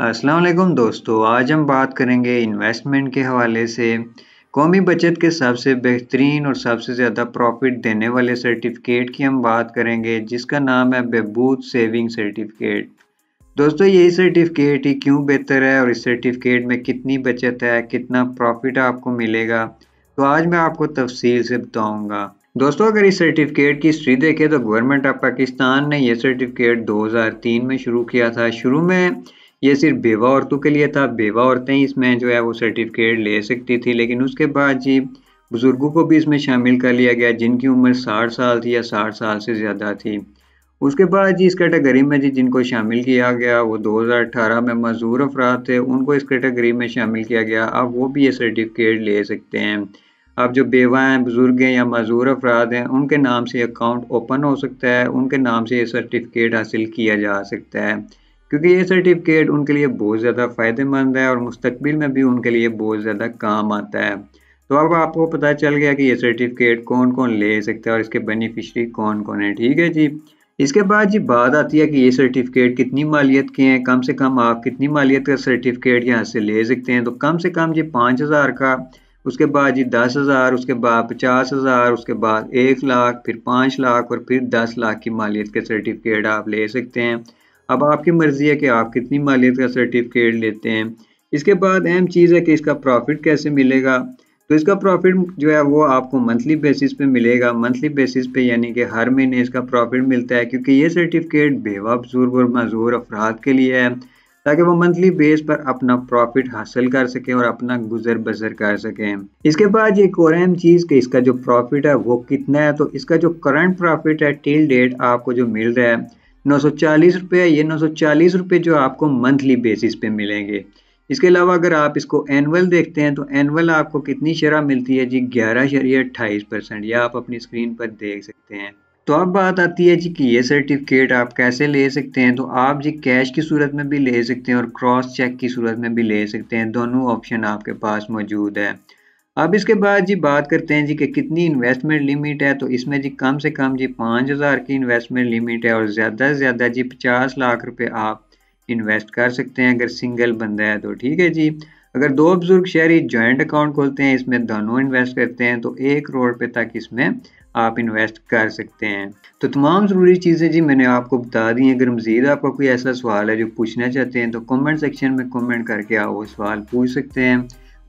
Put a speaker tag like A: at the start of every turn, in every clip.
A: अस्सलाम वालेकुम दोस्तों आज हम बात करेंगे इन्वेस्टमेंट के हवाले से कौमी बचत के सबसे बेहतरीन और सबसे ज़्यादा प्रॉफिट देने वाले सर्टिफिकेट की हम बात करेंगे जिसका नाम है बेबूत सेविंग सर्टिफिकेट दोस्तों यही सर्टिफिकेट ही क्यों बेहतर है और इस सर्टिफिकेट में कितनी बचत है कितना प्रॉफिट आपको मिलेगा तो आज मैं आपको तफसील से बताऊँगा दोस्तों अगर इस सर्टिफिकेट की हिस्ट्री देखें तो गवर्नमेंट ऑफ पाकिस्तान ने यह सर्टिफिकेट 2003 में शुरू किया था शुरू में ये सिर्फ बेवा औरतों के लिए था बेवा औरतें इसमें जो है वो सर्टिफिकेट ले सकती थी लेकिन उसके बाद जी बुज़ुर्गों को भी इसमें शामिल कर लिया गया जिनकी उम्र साठ साल थी या साठ साल से ज़्यादा थी उसके बाद जी इस कैटेगरी में जी जिनको शामिल किया गया वो 2018 में मजदूर अफराद थे उनको इस कैटेगरी में शामिल किया गया अब वो भी ये सर्टिफिकेट ले सकते हैं अब जो बेवा हैं बुज़ुर्ग हैं या मजदूर अफराद हैं उनके नाम से अकाउंट ओपन हो सकता है उनके नाम से ये सर्टिफिकेट हासिल किया जा सकता है क्योंकि ये सर्टिफिकेट उनके लिए बहुत ज़्यादा फ़ायदेमंद है और मुस्तबिल में भी उनके लिए बहुत ज़्यादा काम आता है तो अब आपको पता चल गया कि ये सर्टिफिकेट कौन कौन ले सकता है और इसके बेनिफिशरी कौन कौन है ठीक है जी इसके बाद जी बात आती है कि ये सर्टिफिकेट कितनी मालियत के हैं कम से कम आप कितनी मालियत का सर्टिफिकेट यहाँ से ले सकते हैं तो कम से कम जी पाँच हज़ार का उसके बाद जी दस हज़ार उसके बाद पचास हज़ार उसके बाद एक लाख फिर पाँच लाख और फिर दस लाख की मालियत के सर्टिफिकेट आप ले सकते हैं अब आपकी मर्ज़ी है कि आप कितनी मालियत का सर्टिफिकेट लेते हैं इसके बाद अहम चीज़ है कि इसका प्रॉफिट कैसे मिलेगा तो इसका प्रॉफिट जो है वो आपको मंथली बेसिस पे मिलेगा मंथली बेसिस पे यानी कि हर महीने इसका प्रॉफिट मिलता है क्योंकि ये सर्टिफिकेट बेवा बुजुर्ग और मजदूर अफराद के लिए है ताकि वो मंथली बेस पर अपना प्रॉफिट हासिल कर सकें और अपना गुजर बसर कर सकें इसके बाद एक और अहम चीज़ कि इसका जो प्रॉफिट है वो कितना है तो इसका जो करंट प्रॉफिट है टिल डेट आपको जो मिल रहा है नौ सौ चालीस रुपये ये नौ सौ चालीस रुपये जो आपको मंथली बेसिस पे मिलेंगे इसके अलावा अगर आप इसको एनअल देखते हैं तो एनअल आपको कितनी शरह मिलती है जी ग्यारह शरिया अट्ठाईस परसेंट यह आप अपनी स्क्रीन पर देख सकते हैं तो अब बात आती है जी कि ये सर्टिफिकेट आप कैसे ले सकते हैं तो आप जी कैश की सूरत में भी ले सकते हैं और क्रॉस चेक की सूरत में भी ले सकते हैं दोनों ऑप्शन आपके पास मौजूद है अब इसके बाद जी बात करते हैं जी कि कितनी इन्वेस्टमेंट लिमिट है तो इसमें जी कम से कम जी पाँच हज़ार की इन्वेस्टमेंट लिमिट है और ज़्यादा से ज़्यादा जी पचास लाख रुपए आप इन्वेस्ट कर सकते हैं अगर सिंगल बंदा है तो ठीक है जी अगर दो बुजुर्ग शहरी जॉइंट अकाउंट खोलते हैं इसमें दोनों इन्वेस्ट करते हैं तो एक करोड़ रुपये तक इसमें आप इन्वेस्ट कर सकते हैं तो तमाम ज़रूरी चीज़ें जी मैंने आपको बता दी हैं अगर मज़ीद आपका कोई ऐसा सवाल है जो पूछना चाहते हैं तो कमेंट सेक्शन में कमेंट करके आप वो सवाल पूछ सकते हैं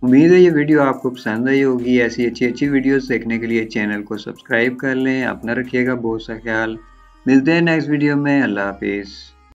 A: उम्मीद है ये वीडियो आपको पसंद आई होगी ऐसी अच्छी अच्छी वीडियोस देखने के लिए चैनल को सब्सक्राइब कर लें अपना रखिएगा बहुत सा ख्याल मिलते हैं नेक्स्ट वीडियो में अल्लाह हाफिज़